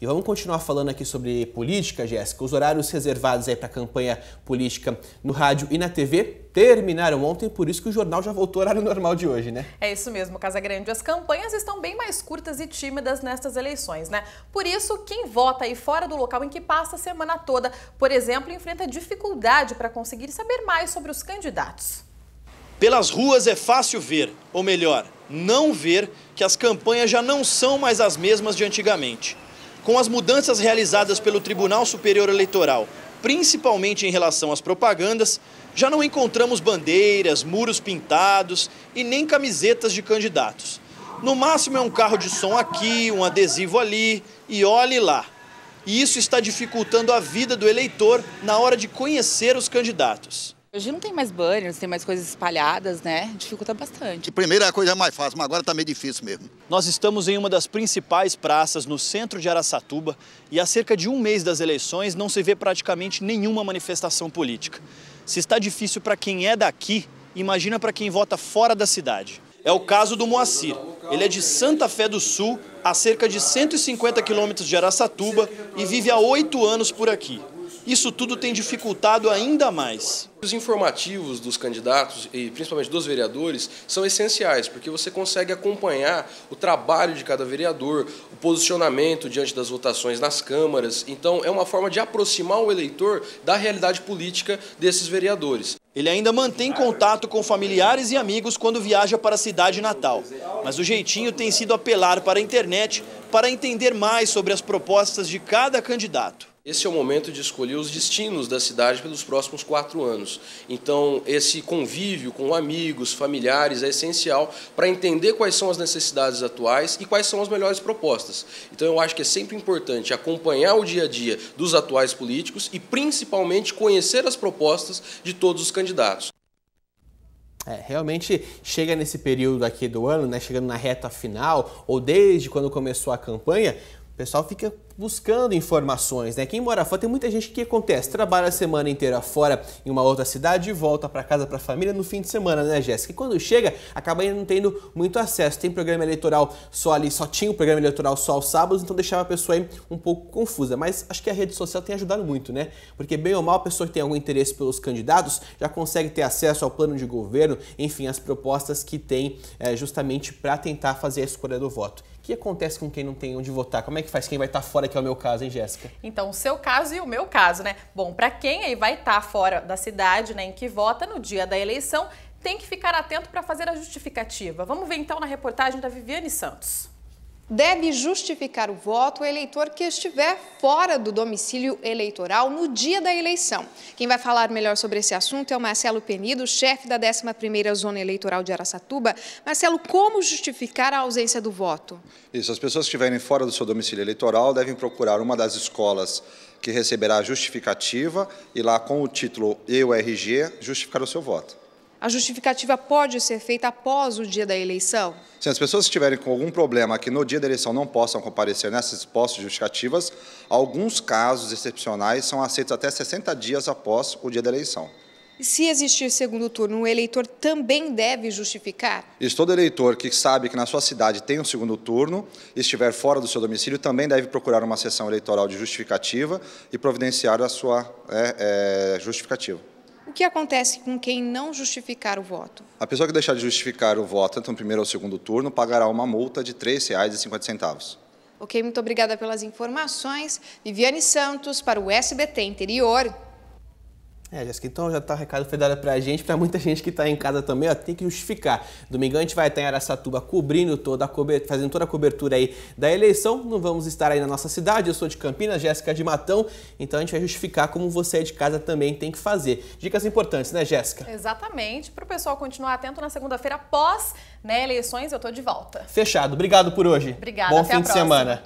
E vamos continuar falando aqui sobre política, Jéssica. Os horários reservados aí para a campanha política no rádio e na TV terminaram ontem, por isso que o jornal já voltou ao horário normal de hoje, né? É isso mesmo, Casa Grande. As campanhas estão bem mais curtas e tímidas nestas eleições, né? Por isso, quem vota aí fora do local em que passa a semana toda, por exemplo, enfrenta dificuldade para conseguir saber mais sobre os candidatos. Pelas ruas é fácil ver, ou melhor, não ver, que as campanhas já não são mais as mesmas de antigamente. Com as mudanças realizadas pelo Tribunal Superior Eleitoral, principalmente em relação às propagandas, já não encontramos bandeiras, muros pintados e nem camisetas de candidatos. No máximo é um carro de som aqui, um adesivo ali e olhe lá. E isso está dificultando a vida do eleitor na hora de conhecer os candidatos. Hoje não tem mais banners, tem mais coisas espalhadas, né? Dificulta bastante. Primeiro é a coisa mais fácil, mas agora tá meio difícil mesmo. Nós estamos em uma das principais praças no centro de Araçatuba e há cerca de um mês das eleições não se vê praticamente nenhuma manifestação política. Se está difícil para quem é daqui, imagina para quem vota fora da cidade. É o caso do Moacir. Ele é de Santa Fé do Sul, a cerca de 150 quilômetros de Araçatuba e vive há oito anos por aqui isso tudo tem dificultado ainda mais. Os informativos dos candidatos e principalmente dos vereadores são essenciais, porque você consegue acompanhar o trabalho de cada vereador, o posicionamento diante das votações nas câmaras. Então, é uma forma de aproximar o eleitor da realidade política desses vereadores. Ele ainda mantém contato com familiares e amigos quando viaja para a cidade natal. Mas o jeitinho tem sido apelar para a internet para entender mais sobre as propostas de cada candidato. Esse é o momento de escolher os destinos da cidade pelos próximos quatro anos. Então, esse convívio com amigos, familiares é essencial para entender quais são as necessidades atuais e quais são as melhores propostas. Então, eu acho que é sempre importante acompanhar o dia a dia dos atuais políticos e, principalmente, conhecer as propostas de todos os candidatos. É, realmente chega nesse período aqui do ano, né, chegando na reta final, ou desde quando começou a campanha, pessoal fica buscando informações, né? Quem mora fora, tem muita gente que acontece, trabalha a semana inteira fora em uma outra cidade e volta para casa para a família no fim de semana, né, Jéssica? E quando chega, acaba ainda não tendo muito acesso. Tem programa eleitoral só ali, só tinha o programa eleitoral só aos sábados, então deixava a pessoa aí um pouco confusa. Mas acho que a rede social tem ajudado muito, né? Porque bem ou mal a pessoa que tem algum interesse pelos candidatos já consegue ter acesso ao plano de governo, enfim, as propostas que tem é, justamente para tentar fazer a escolha do voto que acontece com quem não tem onde votar? Como é que faz quem vai estar tá fora, que é o meu caso, hein, Jéssica? Então, o seu caso e o meu caso, né? Bom, para quem aí vai estar tá fora da cidade, né, em que vota no dia da eleição, tem que ficar atento para fazer a justificativa. Vamos ver então na reportagem da Viviane Santos deve justificar o voto o eleitor que estiver fora do domicílio eleitoral no dia da eleição. Quem vai falar melhor sobre esse assunto é o Marcelo Penido, chefe da 11ª Zona Eleitoral de Araçatuba. Marcelo, como justificar a ausência do voto? Isso, as pessoas que estiverem fora do seu domicílio eleitoral devem procurar uma das escolas que receberá a justificativa e lá com o título e o RG justificar o seu voto. A justificativa pode ser feita após o dia da eleição? Se as pessoas estiverem com algum problema que no dia da eleição não possam comparecer nessas postas justificativas, alguns casos excepcionais são aceitos até 60 dias após o dia da eleição. Se existir segundo turno, o eleitor também deve justificar? Isso, todo eleitor que sabe que na sua cidade tem um segundo turno, estiver fora do seu domicílio, também deve procurar uma sessão eleitoral de justificativa e providenciar a sua é, é, justificativa. O que acontece com quem não justificar o voto? A pessoa que deixar de justificar o voto, tanto no primeiro ou segundo turno, pagará uma multa de R$ 3,50. Ok, muito obrigada pelas informações. Viviane Santos, para o SBT Interior. É, Jéssica, então já tá o recado foi para a gente, para muita gente que está em casa também, ó, tem que justificar. Domingão a gente vai estar em Aracatuba cobrindo toda a cobertura, fazendo toda a cobertura aí da eleição. Não vamos estar aí na nossa cidade, eu sou de Campinas, Jéssica de Matão, então a gente vai justificar como você é de casa também tem que fazer. Dicas importantes, né, Jéssica? Exatamente, para o pessoal continuar atento na segunda-feira após né, eleições, eu estou de volta. Fechado, obrigado por hoje. Obrigada, Bom fim de semana.